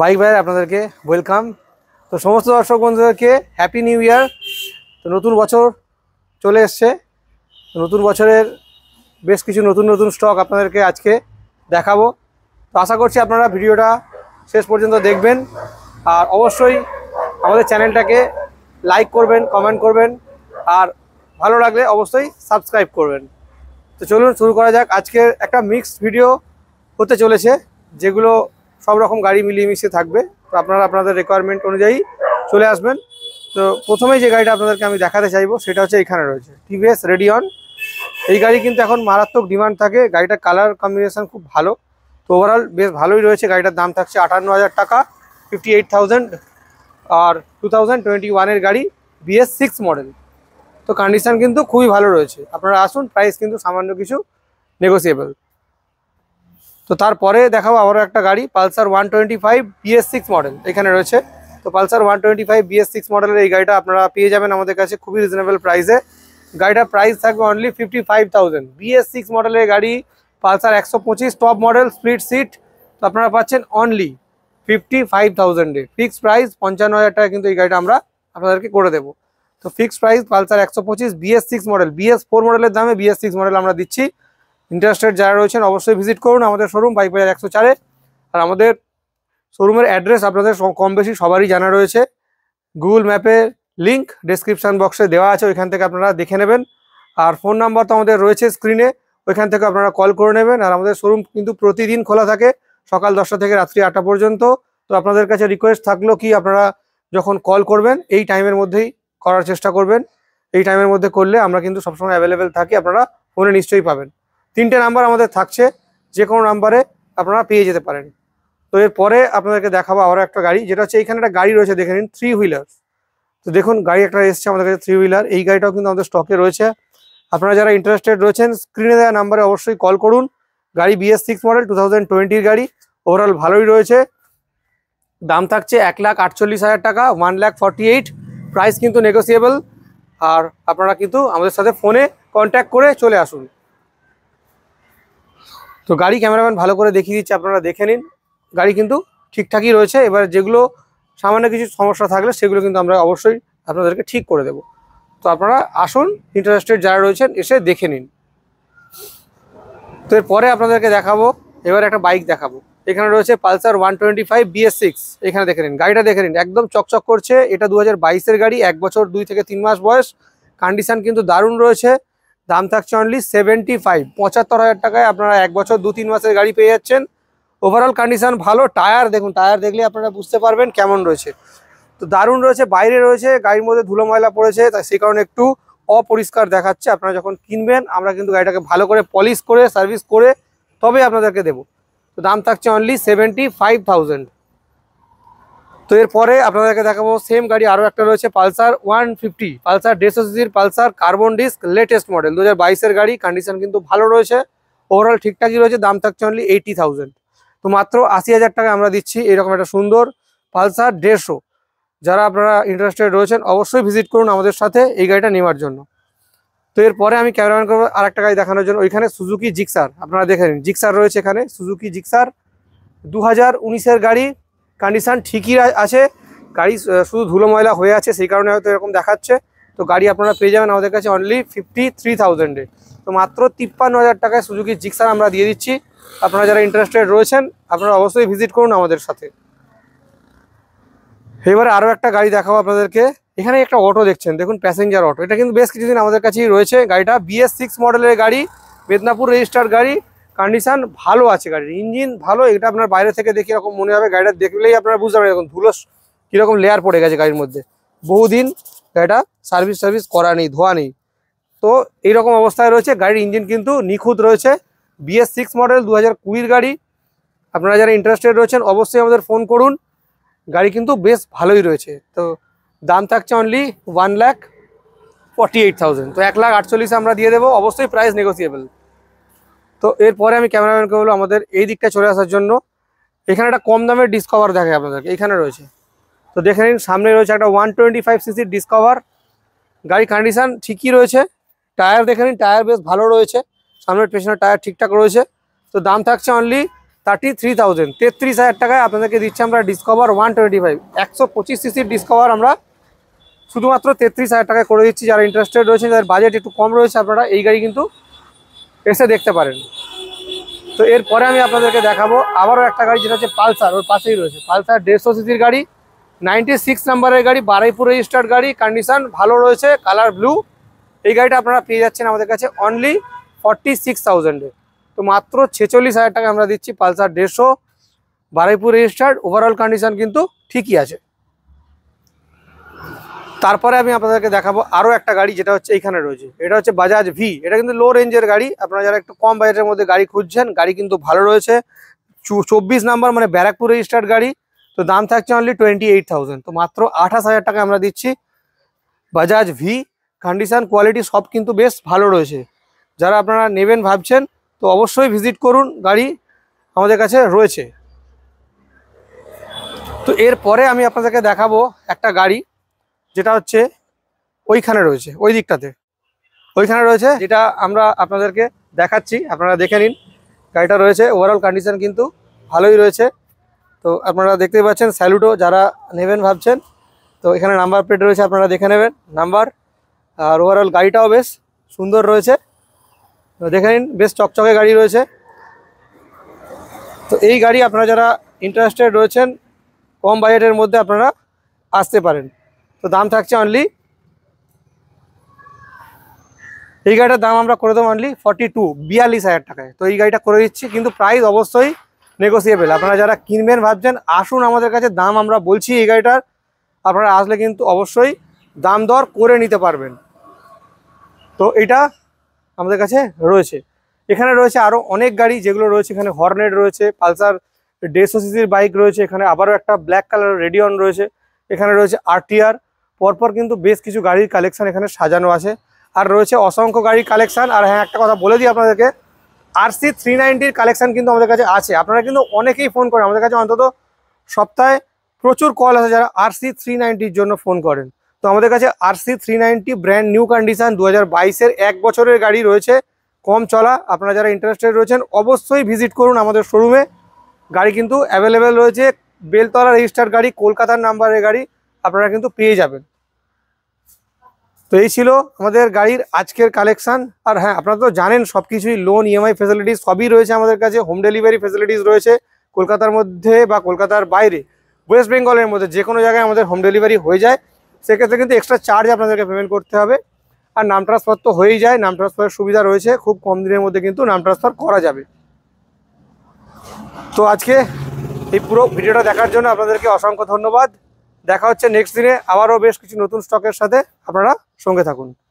bike ভাই আপনাদেরকে welcome তো সমস্ত দর্শক বন্ধুদেরকে হ্যাপি নিউ ইয়ার তো নতুন বছর চলে এসছে নতুন বছরের বেশ কিছু নতুন নতুন স্টক আপনাদেরকে আজকে দেখাবো তো আশা করছি আপনারা ভিডিওটা শেষ পর্যন্ত দেখবেন আর অবশ্যই আমাদের চ্যানেলটাকে লাইক করবেন কমেন্ট করবেন আর ভালো লাগলে অবশ্যই সাবস্ক্রাইব করবেন তো চলুন শুরু করা যাক আজকের একটা মিক্সড ভিডিও হতে চলেছে যেগুলো সব রকম গাড়ি মিলিয়ে থাকবে তো আপনারা আপনাদের রিকোয়ারমেন্ট অনুযায়ী চলে আসবেন তো প্রথমেই যে গাড়িটা আপনাদেরকে আমি দেখাতে চাইবো সেটা হচ্ছে এখানে রয়েছে টিভিএস রেডিয়ন এই গাড়ি কিন্তু এখন মারাত্মক ডিমান্ড থাকে গাড়িটার কালার কম্বিনেশান খুব ভালো তো ওভারঅল বেশ ভালোই রয়েছে গাড়িটার দাম থাকছে আটান্ন হাজার টাকা ফিফটি এইট থাউজেন্ড আর টু থাউজেন্ড টোয়েন্টি ওয়ানের গাড়ি বিএস সিক্স মডেল তো কন্ডিশান কিন্তু খুবই ভালো রয়েছে আপনারা আসুন প্রাইস কিন্তু সামান্য কিছু নেগোসিয়েবল তো তারপরে দেখাবো আবারও একটা গাড়ি Pulsar one twenty five six model এখানে রয়েছে তো Pulsar one twenty five six মডেলের এই গাড়িটা আপনারা পেয়ে যাবেন আমাদের কাছে খুবই রিজনেবল প্রাইসে গাড়িটার প্রাইস থাকবে only fifty five thousand BS six মডেলের গাড়ি পালসার একশো পঁচিশ টপ মডেল স্প্লিট সিট তো আপনারা পাচ্ছেন অনলি ফিফটি ফাইভ থাউজেন্ডে ফিক্সড প্রাইস পঞ্চান্ন হাজার টাকা কিন্তু এই গাড়িটা আমরা আপনাদেরকে করে দেবো তো ফিক্সড প্রাইস পালসার একশো পঁচিশ BS six model BS four মডেলের দামে বিএস সিক্স মডেল আমরা দিচ্ছি ইন্টারেস্টেড যারা রয়েছেন অবশ্যই ভিজিট করুন আমাদের শোরুম বাইক বাজার একশো চারে আর আমাদের শোরুমের অ্যাড্রেস আপনাদের কম বেশি সবারই জানা রয়েছে গুগল ম্যাপে লিঙ্ক ডিসক্রিপশান বক্সে দেওয়া আছে ওইখান থেকে আপনারা দেখে নেবেন আর ফোন নাম্বার তো আমাদের রয়েছে স্ক্রিনে ওইখান থেকে আপনারা কল করে নেবেন আর আমাদের শোরুম কিন্তু প্রতিদিন খোলা থাকে সকাল দশটা থেকে রাত্রি আটটা পর্যন্ত তো আপনাদের কাছে রিকোয়েস্ট থাকলো কি আপনারা যখন কল করবেন এই টাইমের মধ্যেই করার চেষ্টা করবেন এই টাইমের মধ্যে করলে আমরা কিন্তু সবসময় অ্যাভেলেবেল থাকি আপনারা ফোনে নিশ্চয়ই পাবেন তিনটে নাম্বার আমাদের থাকছে যে কোনো নাম্বারে আপনারা পেয়ে যেতে পারেন তো এরপরে আপনাদেরকে দেখাবো আরও একটা গাড়ি যেটা হচ্ছে এইখানে একটা গাড়ি রয়েছে দেখে নিন থ্রি হুইলার তো দেখুন গাড়ি একটা এসছে আমাদের কাছে থ্রি হুইলার এই গাড়িটাও কিন্তু আমাদের স্টকে রয়েছে আপনারা যারা ইন্টারেস্টেড রয়েছেন স্ক্রিনে দেওয়া নাম্বারে অবশ্যই কল করুন গাড়ি BS six model two thousand টোয়েন্টির গাড়ি ওভারঅল ভালোই রয়েছে দাম থাকছে এক লাখ আটচল্লিশ হাজার টাকা one lakh forty eight price কিন্তু নেগোসিয়েবল আর আপনারা কিন্তু আমাদের সাথে ফোনে কন্ট্যাক্ট করে চলে আসুন তো গাড়ি ক্যামেরাম্যান ভালো করে দেখিয়ে দিচ্ছে আপনারা দেখে নিন গাড়ি কিন্তু ঠিকঠাকই রয়েছে এবার যেগুলো সামান্য কিছু সমস্যা থাকলে সেগুলো কিন্তু আমরা অবশ্যই আপনাদেরকে ঠিক করে দেব তো আপনারা আসুন ইন্টারেস্টেড যারা রয়েছেন এসে দেখে নিন তো এরপরে আপনাদেরকে দেখাবো এবার একটা বাইক দেখাবো এখানে রয়েছে Pulsar one twenty five BS six এখানে দেখে নিন গাড়িটা দেখে নিন একদম চকচক করছে এটা দু হাজার বাইশের গাড়ি এক বছর দুই থেকে তিন মাস বয়স কন্ডিশান কিন্তু দারুণ রয়েছে দাম থাকছে অনলি সেভেন্টি ফাইভ পঁচাত্তর হাজার টাকায় আপনারা এক বছর দু তিন মাসের গাড়ি পেয়ে যাচ্ছেন ওভারঅল কন্ডিশন ভালো টায়ার দেখুন টায়ার দেখলে আপনারা বুঝতে পারবেন কেমন রয়েছে তো দারুণ রয়েছে বাইরে রয়েছে গাড়ির মধ্যে ধুলো ময়লা পড়েছে তাই সেই কারণে একটু অপরিষ্কার দেখাচ্ছে আপনারা যখন কিনবেন আমরা কিন্তু গাড়িটাকে ভালো করে পলিশ করে সার্ভিস করে তবে আপনাদেরকে দেবো তো দাম থাকছে অনলি সেভেন্টি ফাইভ থাউজেন্ড তো এরপরে আপনাদেরকে দেখাবো সেম গাড়ি আরও একটা রয়েছে পালসার ওয়ান ফিফটি পালসার ডেসো সিসির Pulsar carbon disc latest model দু হাজার গাড়ি কন্ডিশন কিন্তু ভালো রয়েছে ওভারঅল ঠিকঠাকই রয়েছে দাম থাকছে অনলি এইটি থাউজেন্ড তো মাত্র আশি হাজার টাকা আমরা দিচ্ছি এরকম একটা সুন্দর পালসার ডেসো যারা আপনারা ইন্টারেস্টেড রয়েছেন অবশ্যই ভিজিট করুন আমাদের সাথে এই গাড়িটা নেওয়ার জন্য তো এরপরে আমি ক্যামেরাম্যান করবো আর একটা গাড়ি দেখানোর জন্য ওইখানে সুজুকি জিক্সার আপনারা দেখে নিন জিক্সার রয়েছে এখানে সুজুকি জিক্সার দু হাজার গাড়ি কন্ডিশান ঠিকই আছে গাড়ি শুধু ধুলো ময়লা হয়ে আছে সেই কারণে হয়তো এরকম দেখাচ্ছে তো গাড়ি আপনারা পেয়ে যাবেন আমাদের কাছে অনলি ফিফটি থ্রি থাউজেন্ডে তো মাত্র তিপ্পান্ন হাজার টাকায় সুজুকি জিক্সার আমরা দিয়ে দিচ্ছি আপনারা যারা ইন্টারেস্টেড রয়েছেন আপনারা অবশ্যই ভিজিট করুন আমাদের সাথে এবারে আরও একটা গাড়ি দেখাবো আপনাদেরকে এখানে একটা অটো দেখছেন দেখুন প্যাসেঞ্জার অটো এটা কিন্তু বেশ কিছুদিন আমাদের কাছেই রয়েছে গাড়িটা বিএস সিক্স মডেলের গাড়ি মেদিনীপুর রেজিস্টার গাড়ি কন্ডিশান ভালো আছে গাড়ির ইঞ্জিন ভালো এটা আপনার বাইরে থেকে দেখে এরকম মনে হবে গাড়িটা দেখলেই আপনারা বুঝতে পারবেন এরকম ধুলো কীরকম লেয়ার পড়ে গেছে গাড়ির মধ্যে বহুদিন গাড়িটা সার্ভিস সার্ভিস করা নেই ধোয়া নেই তো এইরকম অবস্থায় রয়েছে গাড়ির ইঞ্জিন কিন্তু নিখুঁত রয়েছে বিএস সিক্স মডেল দু হাজার গাড়ি আপনারা যারা ইন্টারেস্টেড রয়েছেন অবশ্যই আমাদের ফোন করুন গাড়ি কিন্তু বেশ ভালোই রয়েছে তো দাম থাকছে only one lakh forty eight thousand তো এক লাখ আটচল্লিশে আমরা দিয়ে দেবো অবশ্যই প্রাইস নেগোসিয়েবল তো এরপরে আমি ক্যামেরাম্যানকে বলবো আমাদের এই দিকটা চলে আসার জন্য এখানে একটা কম দামের ডিসকভার দেখে আপনাদেরকে এখানে রয়েছে তো দেখে নিন সামনে রয়েছে একটা ওয়ান টোয়েন্টি ফাইভ সিসির ডিসকভার গাড়ি কন্ডিশান ঠিকই রয়েছে টায়ার দেখে নিন টায়ার বেশ ভালো রয়েছে সামনের পেছনের টায়ার ঠিকঠাক রয়েছে তো দাম থাকছে অনলি থার্টি থ্রি থাউজেন্ড তেত্রিশ হাজার টাকায় আপনাদেরকে দিচ্ছি আমরা ডিসকভার ওয়ান টোয়েন্টি ফাইভ একশো পঁচিশ সিসির ডিসকভার আমরা শুধুমাত্র তেত্রিশ হাজার টাকায় করে দিচ্ছি যারা ইন্টারেস্টেড রয়েছে যাদের বাজেট একটু কম রয়েছে আপনারা এই গাড়ি কিন্তু এসে দেখতে পারেন তো এরপরে আমি আপনাদেরকে দেখাবো আবারও একটা গাড়ি যেটা হচ্ছে পালসার ওর পাশেই রয়েছে পালসার দেড়শো সিসির গাড়ি নাইনটি সিক্স নাম্বারের গাড়ি বারাইপুর রেজিস্টার্ড গাড়ি কন্ডিশন ভালো রয়েছে কালার ব্লু এই গাড়িটা আপনারা পেয়ে যাচ্ছেন আমাদের কাছে অনলি ফর্টি সিক্স থাউজেন্ডে তো মাত্র ছেচল্লিশ হাজার টাকা আমরা দিচ্ছি পালসার দেড়শো বারাইপুর রেজিস্টার্ড ওভারঅল কন্ডিশন কিন্তু ঠিকই আছে তারপরে আমি আপনাদেরকে দেখাবো আরও একটা গাড়ি যেটা হচ্ছে এইখানে রয়েছে এটা হচ্ছে বাজাজ ভি এটা কিন্তু লো রেঞ্জের গাড়ি আপনারা যারা একটু কম বাজেটের মধ্যে গাড়ি খুঁজছেন গাড়ি কিন্তু ভালো রয়েছে চব্বিশ নাম্বার মানে ব্যারাকপুর রেজিস্টার্ড গাড়ি তো দাম থাকছে অনলি টোয়েন্টি এইট থাউজেন্ড তো মাত্র আঠাশ হাজার টাকা আমরা দিচ্ছি বাজাজ ভি কন্ডিশান কোয়ালিটি সব কিন্তু বেশ ভালো রয়েছে যারা আপনারা নেবেন ভাবছেন তো অবশ্যই ভিজিট করুন গাড়ি আমাদের কাছে রয়েছে তো এরপরে আমি আপনাদেরকে দেখাবো একটা গাড়ি যেটা হচ্ছে ওইখানে রয়েছে ওই দিকটাতে ওইখানে রয়েছে যেটা আমরা আপনাদেরকে দেখাচ্ছি আপনারা দেখে নিন গাড়িটা রয়েছে ওভারঅল কন্ডিশন কিন্তু ভালোই রয়েছে তো আপনারা দেখতে পাচ্ছেন স্যালুটও যারা নেবেন ভাবছেন তো এখানে নাম্বার প্লেট রয়েছে আপনারা দেখে নেবেন নাম্বার আর ওভারঅল গাড়িটাও বেশ সুন্দর রয়েছে তো দেখে নিন বেশ চকচকে গাড়ি রয়েছে তো এই গাড়ি আপনারা যারা ইন্টারেস্টেড রয়েছেন কম বাজেটের মধ্যে আপনারা আসতে পারেন তো দাম থাকছে অনলি এই গাড়িটার দাম আমরা করে দেবো অনলি ফর্টি টু বিয়াল্লিশ হাজার টাকায় তো এই গাড়িটা করে দিচ্ছি কিন্তু প্রাইস অবশ্যই নেগোসিয়েবেল আপনারা যারা কিনবেন ভাবছেন আসুন আমাদের কাছে দাম আমরা বলছি এই গাড়িটার আপনারা আসলে কিন্তু অবশ্যই দাম দর করে নিতে পারবেন তো এটা আমাদের কাছে রয়েছে এখানে রয়েছে আরও অনেক গাড়ি যেগুলো রয়েছে এখানে হর্নেট রয়েছে পালসার দেড়শো সিসির বাইক রয়েছে এখানে আবারও একটা ব্ল্যাক কালার রেডিয়ন রয়েছে এখানে রয়েছে আরটিআর পরপর কিন্তু বেশ কিছু গাড়ির কালেকশন এখানে সাজানো আছে আর রয়েছে অসংখ্য গাড়ির কালেকশন আর হ্যাঁ একটা কথা বলে দিই আপনাদেরকে আর সি থ্রি নাইনটির কালেকশান কিন্তু আমাদের কাছে আছে আপনারা কিন্তু অনেকেই ফোন করেন আমাদের কাছে অন্তত সপ্তাহে প্রচুর কল আছে যারা আর সি থ্রি নাইনটির জন্য ফোন করেন তো আমাদের কাছে R C three ninety brand new condition দু হাজার এক বছরের গাড়ি রয়েছে কম চলা আপনারা যারা ইন্টারেস্টেড রয়েছেন অবশ্যই ভিজিট করুন আমাদের শোরুমে গাড়ি কিন্তু অ্যাভেলেবেল রয়েছে বেলতলা রেজিস্টার গাড়ি কলকাতার নাম্বারের গাড়ি আপনারা কিন্তু পেয়ে যাবেন তো এই ছিল আমাদের গাড়ির আজকের কালেকশান আর হ্যাঁ আপনারা তো জানেন সব কিছুই লোন ইএমআই ফেসিলিটিস সবই রয়েছে আমাদের কাছে হোম ডেলিভারি ফেসিলিটিস রয়েছে কলকাতার মধ্যে বা কলকাতার বাইরে ওয়েস্ট বেঙ্গলের মধ্যে যে কোনো জায়গায় আমাদের হোম ডেলিভারি হয়ে যায় সেক্ষেত্রে কিন্তু এক্সট্রা চার্জ আপনাদেরকে পেমেন্ট করতে হবে আর নাম ট্রান্সফার তো হয়েই যায় নাম ট্রান্সফারের সুবিধা রয়েছে খুব কম দিনের মধ্যে কিন্তু নাম ট্রান্সফার করা যাবে তো আজকে এই পুরো ভিডিওটা দেখার জন্য আপনাদেরকে অসংখ্য ধন্যবাদ দেখা হচ্ছে নেক্সট দিনে আবারও বেশ কিছু নতুন স্টকের সাথে আপনারা সঙ্গে থাকুন